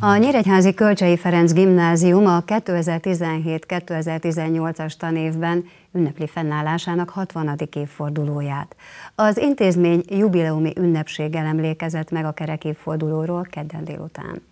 A Nyíregyházi Kölcsei Ferenc Gimnázium a 2017-2018-as tanévben ünnepli fennállásának 60. évfordulóját. Az intézmény jubileumi ünnepséggel emlékezett meg a kerek évfordulóról kedden délután.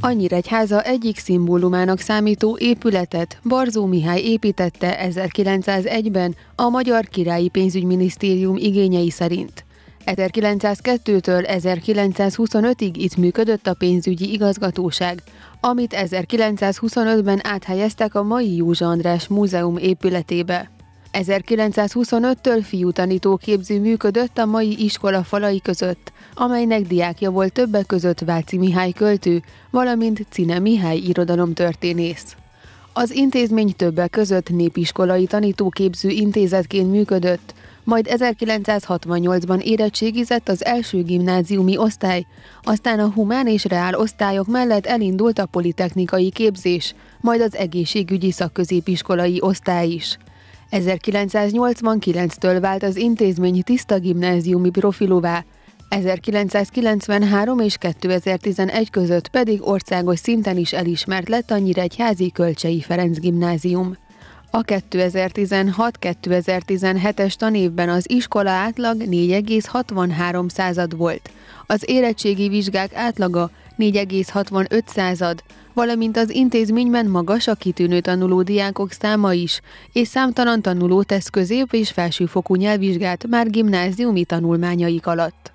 A Nyíregyháza egyik szimbólumának számító épületet Barzó Mihály építette 1901-ben a Magyar Királyi Pénzügyminisztérium igényei szerint. 1902-től 1925-ig itt működött a pénzügyi igazgatóság, amit 1925-ben áthelyeztek a mai Józsa András Múzeum épületébe. 1925-től fiútanítóképző működött a mai iskola falai között, amelynek diákja volt többek között Váci Mihály költő, valamint Cine Mihály irodalomtörténész. Az intézmény többek között népiskolai tanítóképző intézetként működött, majd 1968-ban érettségizett az első gimnáziumi osztály, aztán a humán és reál osztályok mellett elindult a politechnikai képzés, majd az egészségügyi szakközépiskolai osztály is. 1989-től vált az intézmény tiszta gimnáziumi profilúvá, 1993 és 2011 között pedig országos szinten is elismert lett a Nyíregyházi Kölcsei Ferenc Gimnázium. A 2016-2017-es tanévben az iskola átlag 4,63 század volt. Az érettségi vizsgák átlaga 4,65 század, valamint az intézményben magas a kitűnő tanuló diákok száma is, és számtalan tanuló tesz közép- és felsőfokú nyelvvizsgát már gimnáziumi tanulmányaik alatt.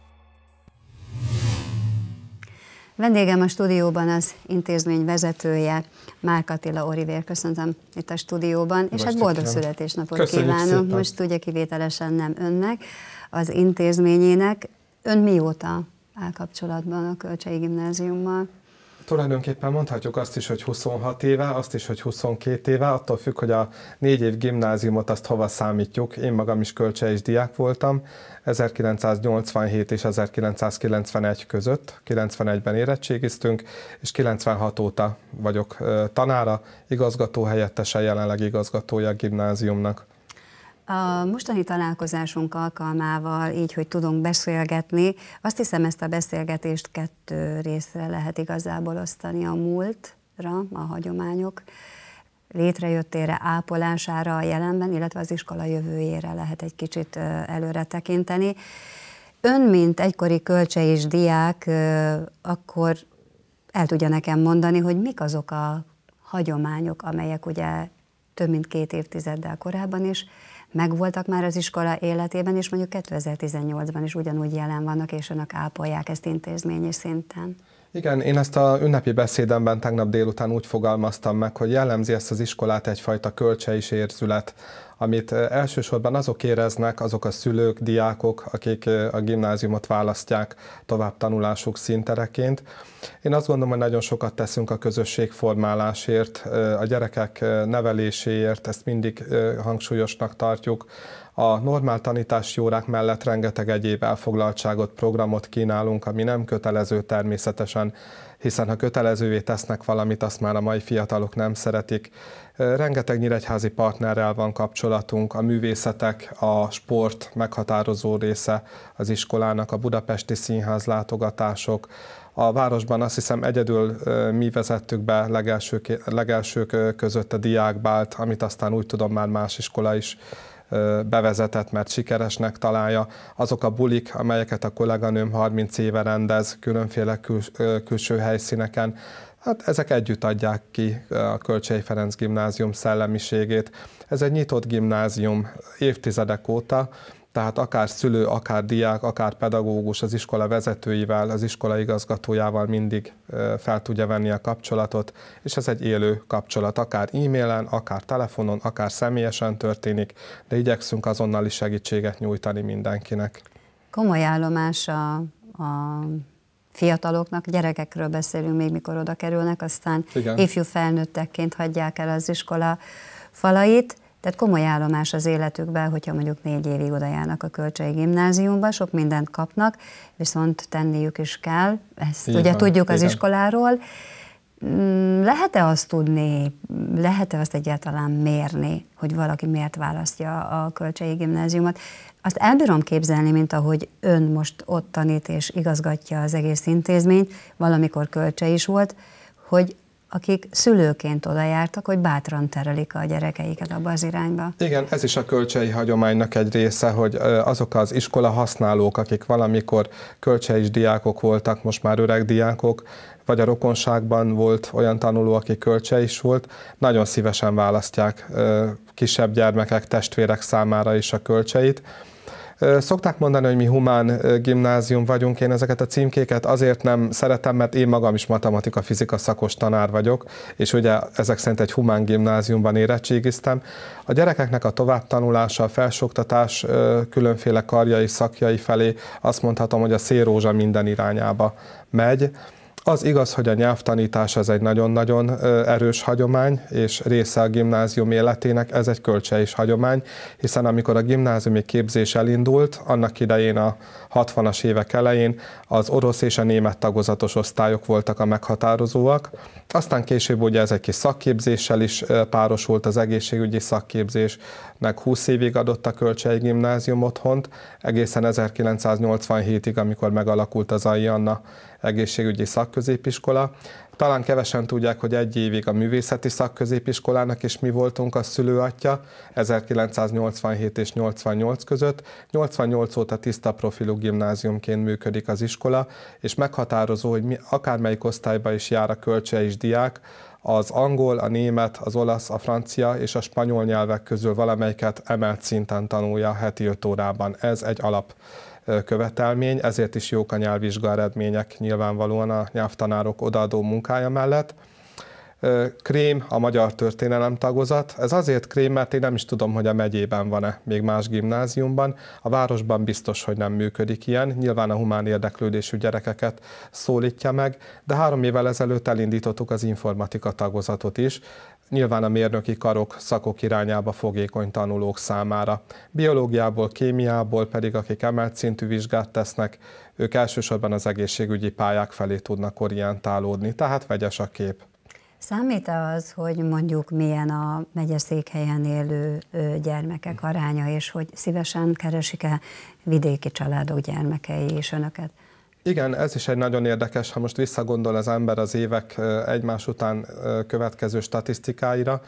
Vendégem a stúdióban az intézmény vezetője, Márk Attila Orivér, köszöntöm itt a stúdióban, és hát boldog születésnapot Köszönjük kívánok, szépen. most ugye kivételesen nem önnek, az intézményének. Ön mióta áll kapcsolatban a Kölcsei Gimnáziummal? tulajdonképpen mondhatjuk azt is, hogy 26 éve, azt is, hogy 22 éve, attól függ, hogy a négy év gimnáziumot azt hova számítjuk. Én magam is kölcse és diák voltam, 1987 és 1991 között, 91-ben érettségiztünk, és 96 óta vagyok tanára, igazgató helyettese, jelenleg igazgatója a gimnáziumnak. A mostani találkozásunk alkalmával, így, hogy tudunk beszélgetni, azt hiszem ezt a beszélgetést kettő részre lehet igazából osztani a múltra, a hagyományok létrejöttére, ápolására a jelenben, illetve az iskola jövőjére lehet egy kicsit előre tekinteni. Ön, mint egykori kölcse és diák, akkor el tudja nekem mondani, hogy mik azok a hagyományok, amelyek ugye több mint két évtizeddel korábban is megvoltak már az iskola életében, és mondjuk 2018-ban is ugyanúgy jelen vannak, és önök ápolják ezt intézményi szinten. Igen, én ezt a ünnepi beszédemben tegnap délután úgy fogalmaztam meg, hogy jellemzi ezt az iskolát egyfajta kölcse és érzület, amit eh, elsősorban azok éreznek, azok a szülők, diákok, akik eh, a gimnáziumot választják tovább tanulásuk szintereként. Én azt gondolom, hogy nagyon sokat teszünk a közösség formálásért, eh, a gyerekek neveléséért, ezt mindig hangsúlyosnak tartjuk, a normál tanítási órák mellett rengeteg egyéb elfoglaltságot, programot kínálunk, ami nem kötelező természetesen, hiszen ha kötelezővé tesznek valamit, azt már a mai fiatalok nem szeretik. Rengeteg nyíregyházi partnerrel van kapcsolatunk, a művészetek, a sport meghatározó része az iskolának, a budapesti színház látogatások, a városban azt hiszem egyedül mi vezettük be legelsők, legelsők között a diákbált, amit aztán úgy tudom már más iskola is bevezetett, mert sikeresnek találja. Azok a bulik, amelyeket a kolléganőm 30 éve rendez különféle küls- külső helyszíneken, hát ezek együtt adják ki a Kölcsei Ferenc gimnázium szellemiségét. Ez egy nyitott gimnázium évtizedek óta, tehát akár szülő, akár diák, akár pedagógus az iskola vezetőivel, az iskola igazgatójával mindig fel tudja venni a kapcsolatot, és ez egy élő kapcsolat, akár e-mailen, akár telefonon, akár személyesen történik, de igyekszünk azonnali segítséget nyújtani mindenkinek. Komoly állomás a, a fiataloknak, gyerekekről beszélünk még, mikor oda kerülnek, aztán Igen. ifjú felnőttekként hagyják el az iskola falait. Tehát komoly állomás az életükben, hogyha mondjuk négy évig odajárnak a Kölcsei Gimnáziumba, sok mindent kapnak, viszont tenniük is kell, ezt igen, ugye tudjuk igen. az iskoláról. Mm, lehet-e azt tudni, lehet-e azt egyáltalán mérni, hogy valaki miért választja a Kölcsei Gimnáziumot? Azt elbírom képzelni, mint ahogy ön most ott tanít és igazgatja az egész intézményt, valamikor Kölcse is volt, hogy akik szülőként oda jártak, hogy bátran terelik a gyerekeiket abba az irányba. Igen, ez is a kölcsei hagyománynak egy része, hogy azok az iskola használók, akik valamikor kölcsei diákok voltak, most már öreg diákok, vagy a rokonságban volt olyan tanuló, aki kölcse is volt, nagyon szívesen választják kisebb gyermekek, testvérek számára is a kölcseit, Szokták mondani, hogy mi humán gimnázium vagyunk, én ezeket a címkéket azért nem szeretem, mert én magam is matematika-fizika szakos tanár vagyok, és ugye ezek szerint egy humán gimnáziumban érettségiztem. A gyerekeknek a továbbtanulása, a felsőoktatás különféle karjai, szakjai felé azt mondhatom, hogy a szélrózsa minden irányába megy. Az igaz, hogy a nyelvtanítás az egy nagyon-nagyon erős hagyomány, és része a gimnázium életének, ez egy kölcse is hagyomány, hiszen amikor a gimnáziumi képzés elindult, annak idején a 60-as évek elején az orosz és a német tagozatos osztályok voltak a meghatározóak, aztán később ugye ez egy kis szakképzéssel is párosult az egészségügyi szakképzés, meg 20 évig adott a Kölcsei Gimnázium otthont, egészen 1987-ig, amikor megalakult az Ajanna egészségügyi szakképzés, szakközépiskola. Talán kevesen tudják, hogy egy évig a művészeti szakközépiskolának is mi voltunk a szülőatja, 1987 és 88 között. 88 óta tiszta profilú gimnáziumként működik az iskola, és meghatározó, hogy mi, akármelyik osztályba is jár a kölcse és diák, az angol, a német, az olasz, a francia és a spanyol nyelvek közül valamelyiket emelt szinten tanulja heti 5 órában. Ez egy alap követelmény, ezért is jók a nyelvvizsga eredmények nyilvánvalóan a nyelvtanárok odaadó munkája mellett. Krém a magyar történelem tagozat. Ez azért krém, mert én nem is tudom, hogy a megyében van-e még más gimnáziumban. A városban biztos, hogy nem működik ilyen. Nyilván a humán érdeklődésű gyerekeket szólítja meg, de három évvel ezelőtt elindítottuk az informatika tagozatot is nyilván a mérnöki karok szakok irányába fogékony tanulók számára. Biológiából, kémiából pedig, akik emelt szintű vizsgát tesznek, ők elsősorban az egészségügyi pályák felé tudnak orientálódni, tehát vegyes a kép. Számít -e az, hogy mondjuk milyen a megyeszékhelyen élő gyermekek aránya, és hogy szívesen keresik-e vidéki családok gyermekei és önöket? Igen, ez is egy nagyon érdekes, ha most visszagondol az ember az évek egymás után következő statisztikáira.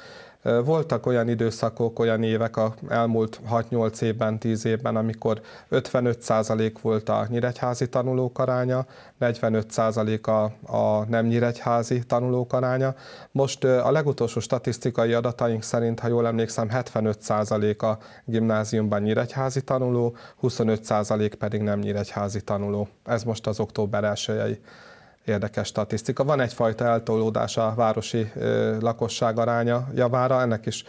Voltak olyan időszakok, olyan évek a elmúlt 6-8 évben, 10 évben, amikor 55% volt a nyíregyházi tanulók aránya, 45% a, a nem nyíregyházi tanulók aránya. Most a legutolsó statisztikai adataink szerint, ha jól emlékszem, 75% a gimnáziumban nyíregyházi tanuló, 25% pedig nem nyíregyházi tanuló. Ez most az október elsőjei érdekes statisztika. Van egyfajta eltolódás a városi lakosság aránya javára, ennek is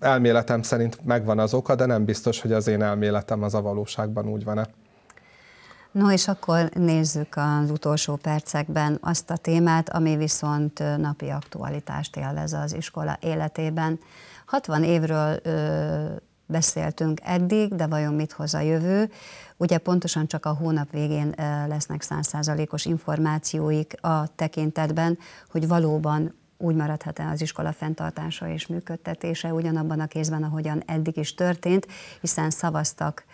elméletem szerint megvan az oka, de nem biztos, hogy az én elméletem az a valóságban úgy van-e. No, és akkor nézzük az utolsó percekben azt a témát, ami viszont napi aktualitást élvez az iskola életében. 60 évről ö, beszéltünk eddig, de vajon mit hoz a jövő. Ugye pontosan csak a hónap végén lesznek százszázalékos információik a tekintetben, hogy valóban úgy maradhat-e az iskola fenntartása és működtetése ugyanabban a kézben, ahogyan eddig is történt, hiszen szavaztak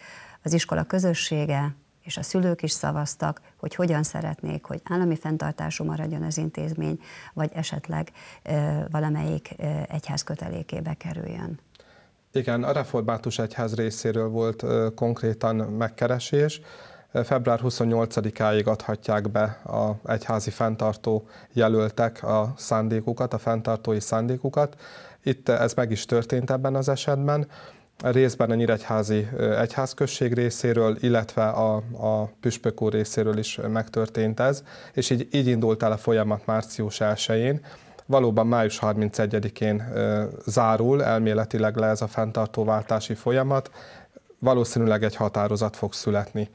az iskola közössége, és a szülők is szavaztak, hogy hogyan szeretnék, hogy állami fenntartású maradjon az intézmény, vagy esetleg ö, valamelyik ö, egyház kötelékébe kerüljön. Igen, a Református Egyház részéről volt konkrétan megkeresés. Február 28-áig adhatják be a egyházi fenntartó jelöltek a szándékukat, a fenntartói szándékukat. Itt ez meg is történt ebben az esetben részben a Nyíregyházi Egyházközség részéről, illetve a, a Püspök úr részéről is megtörtént ez, és így, így indult el a folyamat március 1-én valóban május 31-én zárul elméletileg le ez a fenntartóváltási folyamat, valószínűleg egy határozat fog születni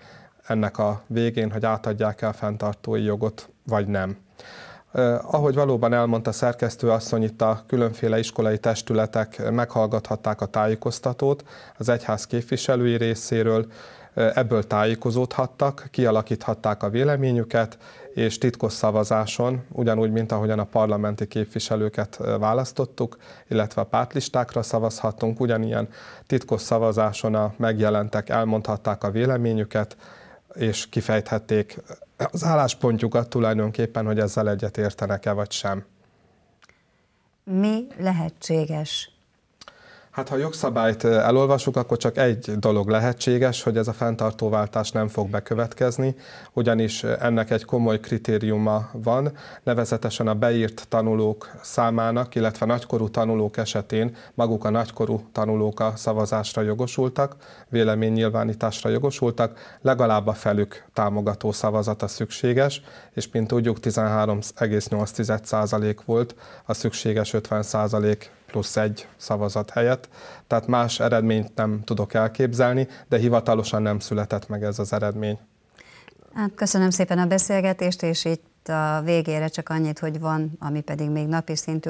ennek a végén, hogy átadják el fenntartói jogot, vagy nem. Ahogy valóban elmondta szerkesztő asszony, itt a különféle iskolai testületek meghallgathatták a tájékoztatót az egyház képviselői részéről, ebből tájékozódhattak, kialakíthatták a véleményüket, és titkos szavazáson, ugyanúgy, mint ahogyan a parlamenti képviselőket választottuk, illetve a pártlistákra szavazhattunk, ugyanilyen titkos szavazáson a megjelentek elmondhatták a véleményüket, és kifejthették az álláspontjukat tulajdonképpen, hogy ezzel egyet értenek-e vagy sem. Mi lehetséges Hát ha a jogszabályt elolvasuk, akkor csak egy dolog lehetséges, hogy ez a fenntartóváltás nem fog bekövetkezni, ugyanis ennek egy komoly kritériuma van, nevezetesen a beírt tanulók számának, illetve nagykorú tanulók esetén maguk a nagykorú tanulók a szavazásra jogosultak, véleménynyilvánításra jogosultak, legalább a felük támogató szavazata szükséges, és mint tudjuk 13,8% volt a szükséges 50% plusz egy szavazat helyett. Tehát más eredményt nem tudok elképzelni, de hivatalosan nem született meg ez az eredmény. Hát köszönöm szépen a beszélgetést, és így a végére csak annyit, hogy van, ami pedig még napi szintű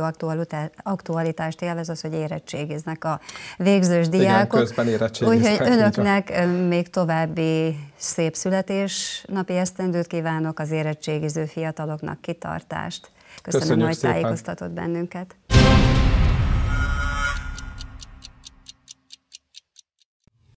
aktualitást élvez, az, hogy érettségiznek a végzős diákok. Igen, Úgyhogy önöknek még további szép születés napi esztendőt kívánok az érettségiző fiataloknak kitartást. Köszönöm, Köszönjük hogy szépen. tájékoztatott bennünket.